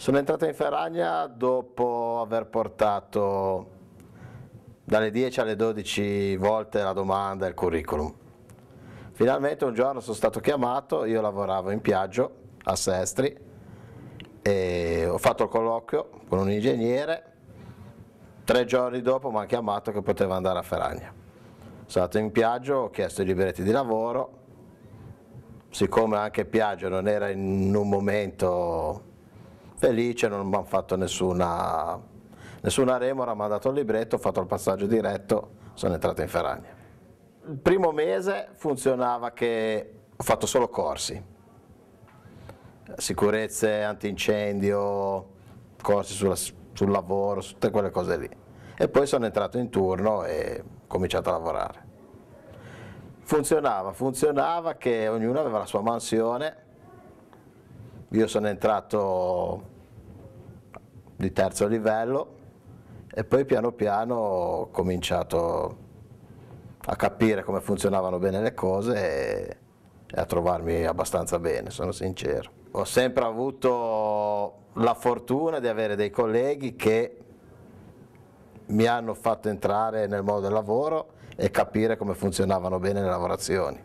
Sono entrata in Ferragna dopo aver portato dalle 10 alle 12 volte la domanda e il curriculum. Finalmente un giorno sono stato chiamato, io lavoravo in Piaggio a Sestri e ho fatto il colloquio con un ingegnere, tre giorni dopo mi ha chiamato che poteva andare a Ferragna. Sono stato in Piaggio, ho chiesto i libretti di lavoro, siccome anche Piaggio non era in un momento felice, non mi hanno fatto nessuna, nessuna remora, mi hanno dato il libretto, ho fatto il passaggio diretto, sono entrato in Ferragna. Il primo mese funzionava che ho fatto solo corsi, sicurezze, antincendio, corsi sulla, sul lavoro, tutte quelle cose lì. E poi sono entrato in turno e ho cominciato a lavorare. Funzionava, funzionava che ognuno aveva la sua mansione, io sono entrato di terzo livello e poi piano piano ho cominciato a capire come funzionavano bene le cose e, a trovarmi abbastanza bene, sono sincero. Ho sempre avuto la fortuna di avere dei colleghi che mi hanno fatto entrare nel mondo del lavoro e capire come funzionavano bene le lavorazioni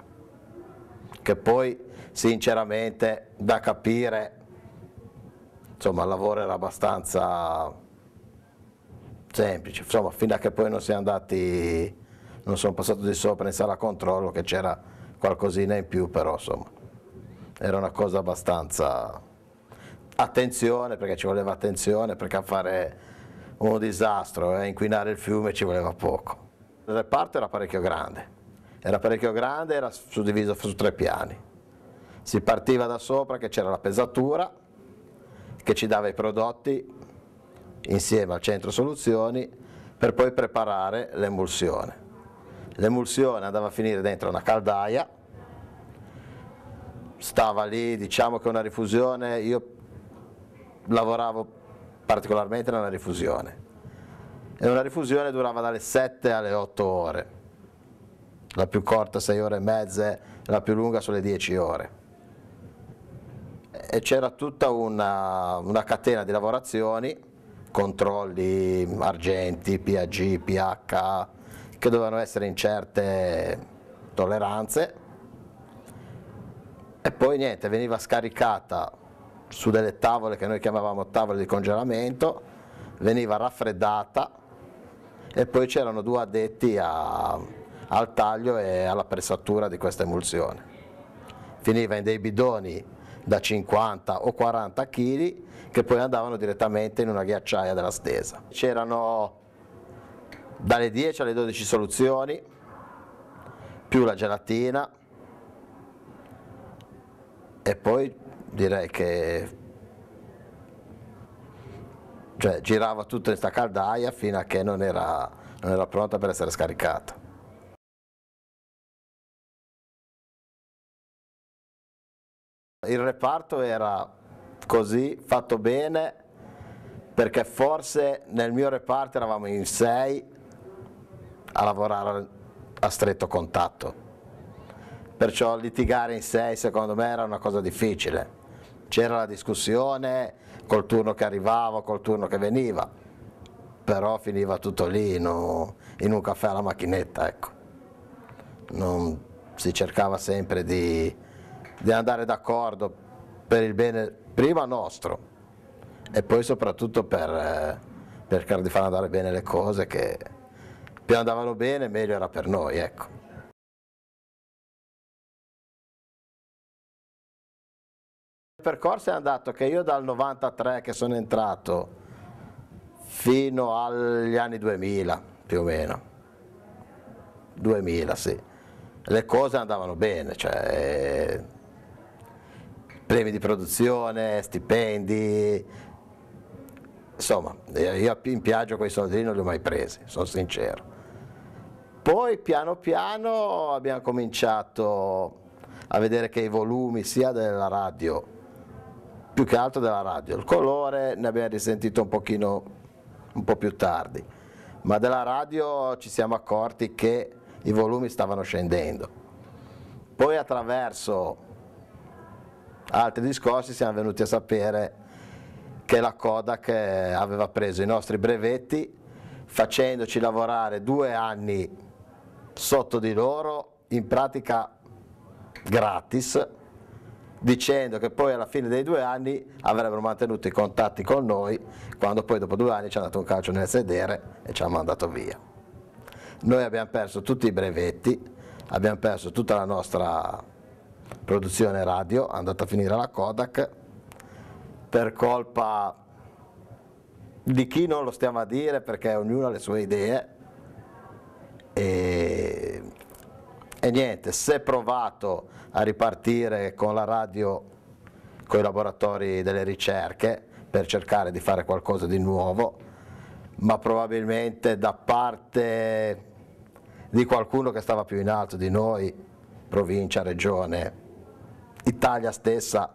che poi sinceramente da capire, insomma il lavoro era abbastanza semplice, insomma fino a che poi non siamo andati, non sono passato di sopra in sala controllo che c'era qualcosina in più, però insomma era una cosa abbastanza attenzione perché ci voleva attenzione perché a fare un disastro e eh, inquinare il fiume ci voleva poco. Il reparto era parecchio grande, era parecchio grande, era suddiviso su tre piani. Si partiva da sopra che c'era la pesatura che ci dava i prodotti insieme al centro soluzioni per poi preparare l'emulsione. L'emulsione andava a finire dentro una caldaia, stava lì, diciamo che una rifusione, io lavoravo particolarmente nella rifusione e una rifusione durava dalle 7 alle 8 ore la più corta 6 ore e mezza, la più lunga sono 10 ore. E c'era tutta una, una catena di lavorazioni, controlli argenti, PAG, PH, che dovevano essere in certe tolleranze e poi niente, veniva scaricata su delle tavole che noi chiamavamo tavole di congelamento, veniva raffreddata e poi c'erano due addetti a al taglio e alla pressatura di questa emulsione. Finiva in dei bidoni da 50 o 40 kg che poi andavano direttamente in una ghiacciaia della stesa. C'erano dalle 10 alle 12 soluzioni, più la gelatina e poi direi che cioè, girava in questa caldaia fino a che non era, non era pronta per essere scaricata. Il reparto era così fatto bene perché forse nel mio reparto eravamo in sei a lavorare a stretto contatto. Perciò litigare in sei secondo me era una cosa difficile. C'era la discussione col turno che arrivava, col turno che veniva, però finiva tutto lì no, in un caffè alla macchinetta, ecco. Non, si cercava sempre di di andare d'accordo per il bene prima nostro e poi soprattutto per eh, cercare di far andare bene le cose che più andavano bene meglio era per noi. Ecco. Il percorso è andato che io dal 93 che sono entrato fino agli anni 2000 più o meno, 2000 sì, le cose andavano bene, cioè premi di produzione, stipendi, insomma eh, io in Piaggio quei soldi non li ho mai presi, sono sincero. Poi piano piano abbiamo cominciato a vedere che i volumi sia della radio, più che altro della radio, il colore ne abbiamo risentito un pochino un po' più tardi, ma della radio ci siamo accorti che i volumi stavano scendendo. Poi attraverso altri discorsi siamo venuti a sapere che la Kodak eh, aveva preso i nostri brevetti facendoci lavorare due anni sotto di loro in pratica gratis dicendo che poi alla fine dei due anni avrebbero mantenuto i contatti con noi quando poi dopo due anni ci hanno dato un calcio nel sedere e ci hanno mandato via. Noi abbiamo perso tutti i brevetti, abbiamo perso tutta la nostra produzione radio, è andata a finire alla Kodak per colpa di chi non lo stiamo a dire perché ognuno ha le sue idee e, e niente, se provato a ripartire con la radio, con i laboratori delle ricerche per cercare di fare qualcosa di nuovo, ma probabilmente da parte di qualcuno che stava più in alto di noi provincia, regione, Italia stessa,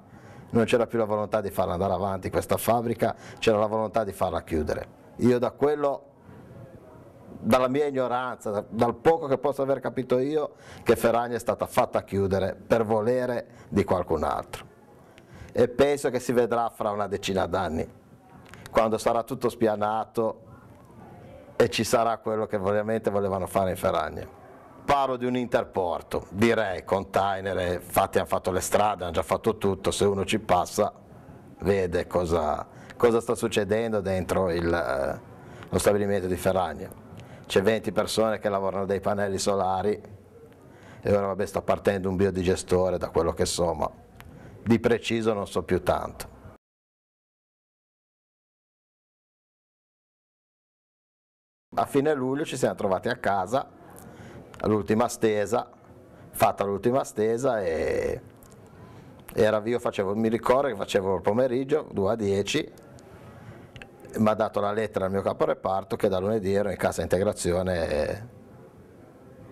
non c'era più la volontà di farla andare avanti questa fabbrica, c'era la volontà di farla chiudere. Io da quello, dalla mia ignoranza, dal poco che posso aver capito io, che Ferragna è stata fatta chiudere per volere di qualcun altro. E penso che si vedrà fra una decina d'anni, quando sarà tutto spianato e ci sarà quello che veramente volevano fare in Ferragna riparo di un interporto, direi container, eh, infatti hanno fatto le strade, hanno già fatto tutto, se uno ci passa vede cosa, cosa sta succedendo dentro il, eh, lo stabilimento di Ferragna, C'è 20 persone che lavorano dei pannelli solari e ora vabbè sta partendo un biodigestore da quello che so, ma di preciso non so più tanto. A fine luglio ci siamo trovati a casa l'ultima stesa, fatta l'ultima stesa e era io facevo, mi ricordo che facevo il pomeriggio 2 a 10 mi ha dato la lettera al mio caporeparto che da lunedì ero in cassa integrazione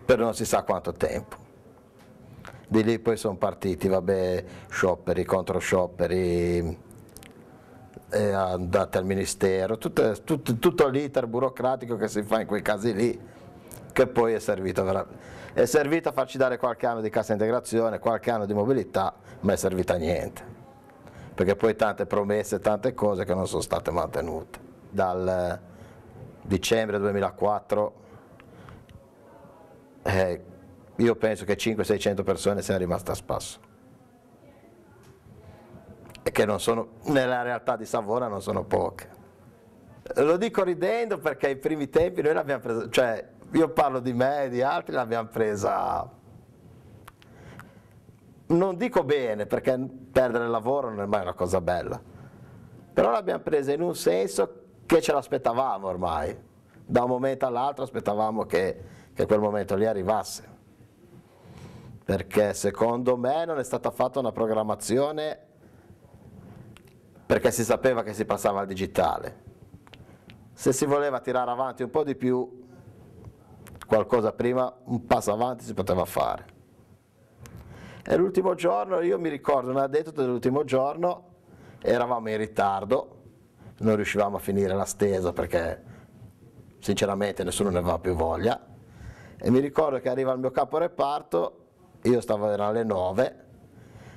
per non si sa quanto tempo. Di lì poi sono partiti, vabbè, scioperi, contro scioperi, eh, andate al ministero, tutto, tutto, tutto l'iter burocratico che si fa in quei casi lì che poi è servito, è servito a farci dare qualche anno di cassa integrazione, qualche anno di mobilità, ma è servita a niente, perché poi tante promesse, tante cose che non sono state mantenute. Dal eh, dicembre 2004 eh, io penso che 500-600 persone siano rimaste a spasso e che sono, nella realtà di Savona non sono poche. Lo dico ridendo perché ai primi tempi noi l'abbiamo preso, cioè io parlo di me e di altri, l'abbiamo presa, non dico bene, perché perdere il lavoro non è mai una cosa bella, però l'abbiamo presa in un senso che ce l'aspettavamo ormai, da un momento all'altro aspettavamo che, che quel momento lì arrivasse, perché secondo me non è stata fatta una programmazione perché si sapeva che si passava al digitale. Se si voleva tirare avanti un po' di più qualcosa prima, un passo avanti si poteva fare. E l'ultimo giorno, io mi ricordo mi ha un'addetto l'ultimo giorno, eravamo in ritardo, non riuscivamo a finire la stesa perché sinceramente nessuno ne aveva più voglia e mi ricordo che arriva il mio capo reparto, io stavo alle 9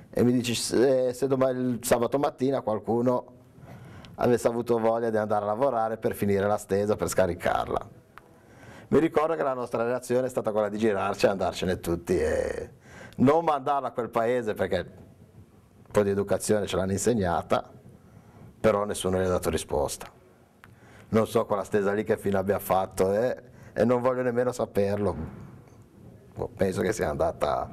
e mi dice se, eh, se domani, sabato mattina qualcuno avesse avuto voglia di andare a lavorare per finire la stesa, per scaricarla. Mi ricordo che la nostra reazione è stata quella di girarci e andarcene tutti e non mandarla a quel paese perché un po' di educazione ce l'hanno insegnata, però nessuno gli ha dato risposta. Non so quella stesa lì che fine abbia fatto e, e non voglio nemmeno saperlo. Boh, penso che sia andata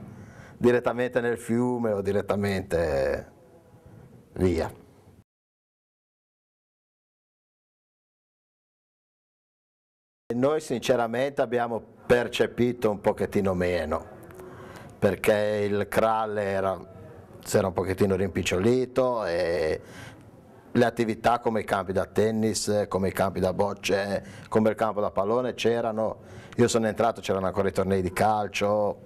direttamente nel fiume o direttamente via. Noi sinceramente abbiamo percepito un pochettino meno, perché il crawl era, si era un pochettino rimpicciolito e le attività come i campi da tennis, come i campi da bocce, come il campo da pallone c'erano, io sono entrato c'erano ancora i tornei di calcio,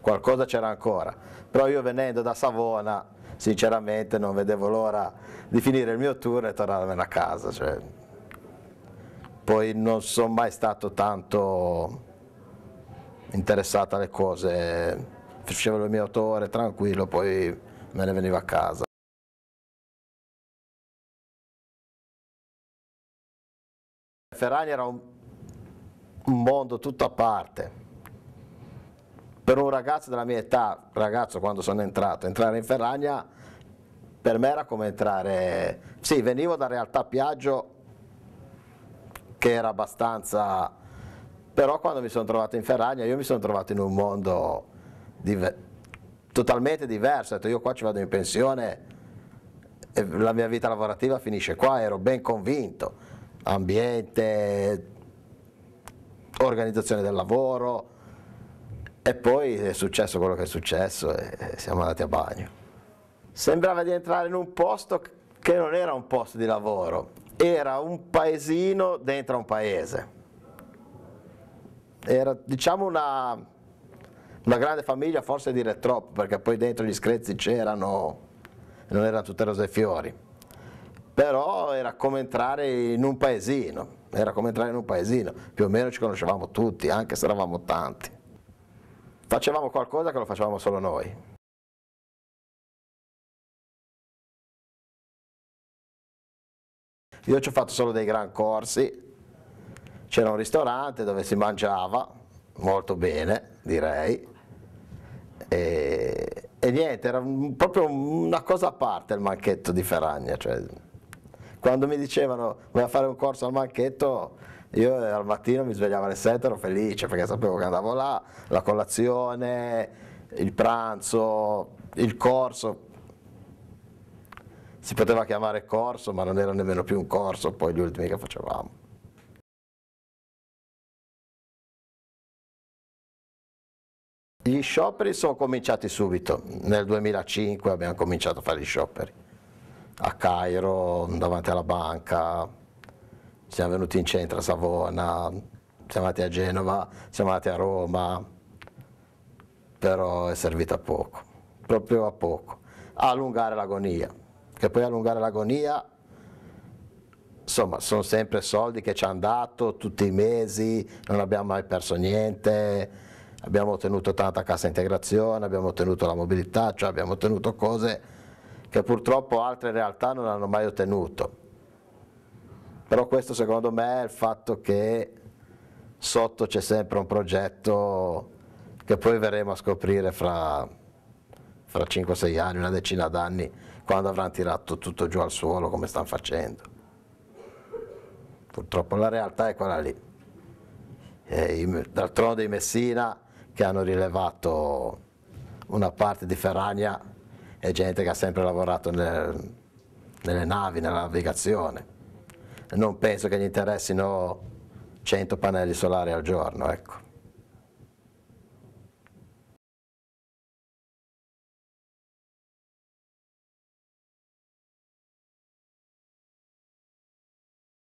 qualcosa c'era ancora, però io venendo da Savona sinceramente non vedevo l'ora di finire il mio tour e tornarmene a casa. Cioè poi non sono mai stato tanto interessato alle cose, facevo il mio autore tranquillo, poi me ne venivo a casa. Ferragni era un, un mondo tutto a parte. Per un ragazzo della mia età, ragazzo quando sono entrato, entrare in Ferragna per me era come entrare, sì venivo da Realtà Piaggio che era abbastanza... però quando mi sono trovato in Ferragna io mi sono trovato in un mondo diver... totalmente diverso, ho detto io qua ci vado in pensione e la mia vita lavorativa finisce qua, ero ben convinto, ambiente, organizzazione del lavoro e poi è successo quello che è successo e siamo andati a bagno. Sembrava di entrare in un posto che non era un posto di lavoro, era un paesino dentro un paese. Era diciamo una, una grande famiglia, forse dire troppo, perché poi dentro gli screzzi c'erano, non erano tutte rose e fiori. Però era come entrare in un paesino, era come entrare in un paesino, più o meno ci conoscevamo tutti, anche se eravamo tanti. Facevamo qualcosa che lo facevamo solo noi. Io ci ho fatto solo dei gran corsi, c'era un ristorante dove si mangiava molto bene, direi, e, e niente, era un, proprio una cosa a parte il manchetto di Ferragna. Cioè, quando mi dicevano vai a fare un corso al manchetto, io al mattino mi svegliavo alle 7, ero felice perché sapevo che andavo là, la colazione, il pranzo, il corso, si poteva chiamare corso, ma non era nemmeno più un corso poi gli ultimi che facevamo. Gli scioperi sono cominciati subito, nel 2005 abbiamo cominciato a fare gli scioperi, a Cairo, davanti alla banca, siamo venuti in centro a Savona, siamo andati a Genova, siamo andati a Roma, però è servito a poco, proprio a poco, a allungare l'agonia che puoi allungare l'agonia, insomma sono sempre soldi che ci hanno dato tutti i mesi, non abbiamo mai perso niente, abbiamo ottenuto tanta cassa integrazione, abbiamo ottenuto la mobilità, cioè abbiamo ottenuto cose che purtroppo altre realtà non hanno mai ottenuto. Però questo secondo me è il fatto che sotto c'è sempre un progetto che poi verremo a scoprire fra, fra 5-6 anni, una decina d'anni, quando avranno tirato tutto giù al suolo come stanno facendo. Purtroppo la realtà è quella lì. D'altronde i Messina che hanno rilevato una parte di Ferragna è gente che ha sempre lavorato nel, nelle navi, nella navigazione. Non penso che gli interessino 100 pannelli solari al giorno. Ecco.